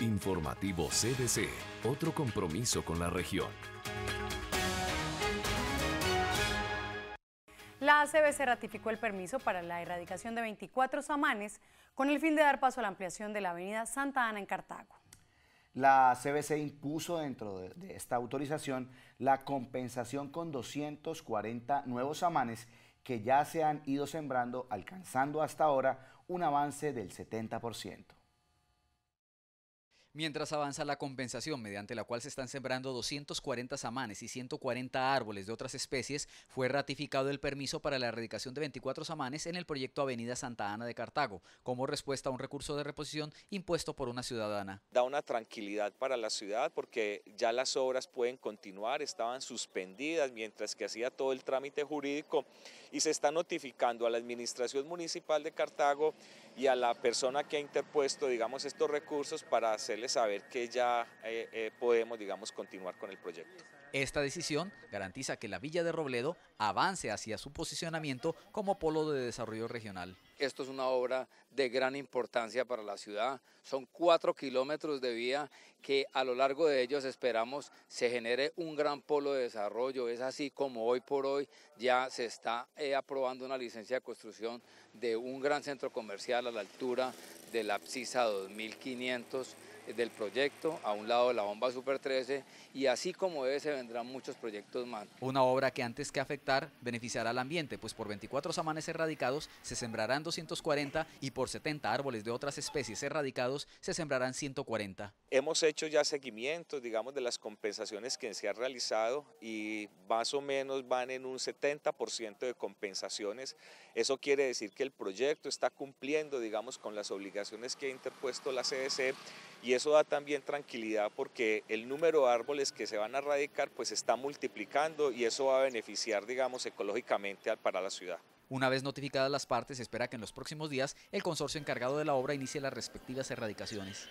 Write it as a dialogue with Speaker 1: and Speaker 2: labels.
Speaker 1: Informativo CBC, otro compromiso con la región.
Speaker 2: La CBC ratificó el permiso para la erradicación de 24 samanes con el fin de dar paso a la ampliación de la avenida Santa Ana en Cartago. La CBC impuso dentro de esta autorización la compensación con 240 nuevos samanes que ya se han ido sembrando, alcanzando hasta ahora un avance del 70%
Speaker 3: mientras avanza la compensación mediante la cual se están sembrando 240 samanes y 140 árboles de otras especies, fue ratificado el permiso para la erradicación de 24 samanes en el proyecto Avenida Santa Ana de Cartago, como respuesta a un recurso de reposición impuesto por una ciudadana.
Speaker 1: Da una tranquilidad para la ciudad porque ya las obras pueden continuar, estaban suspendidas mientras que hacía todo el trámite jurídico y se está notificando a la Administración Municipal de Cartago y a la persona que ha interpuesto, digamos, estos recursos para hacer saber que ya eh, eh, podemos, digamos, continuar con el proyecto. Esta
Speaker 3: decisión garantiza que la Villa de Robledo avance hacia su posicionamiento como polo de desarrollo regional.
Speaker 4: Esto es una obra de gran importancia para la ciudad. Son cuatro kilómetros de vía que a lo largo de ellos esperamos se genere un gran polo de desarrollo. Es así como hoy por hoy ya se está eh, aprobando una licencia de construcción de un gran centro comercial a la altura de la abscisa 2500 del proyecto, a un lado de la bomba Super 13 y así como ese vendrán muchos proyectos más.
Speaker 3: Una obra que antes que afectar beneficiará al ambiente, pues por 24 samanes erradicados se sembrarán 240 y por 70 árboles de otras especies erradicados se sembrarán 140.
Speaker 1: Hemos hecho ya seguimiento digamos, de las compensaciones que se han realizado y más o menos van en un 70% de compensaciones. Eso quiere decir que el proyecto está cumpliendo, digamos, con las obligaciones que ha interpuesto la CDC y y eso da también tranquilidad porque el número de árboles que se van a erradicar pues está multiplicando y eso va a beneficiar digamos ecológicamente para la ciudad.
Speaker 3: Una vez notificadas las partes, se espera que en los próximos días el consorcio encargado de la obra inicie las respectivas erradicaciones.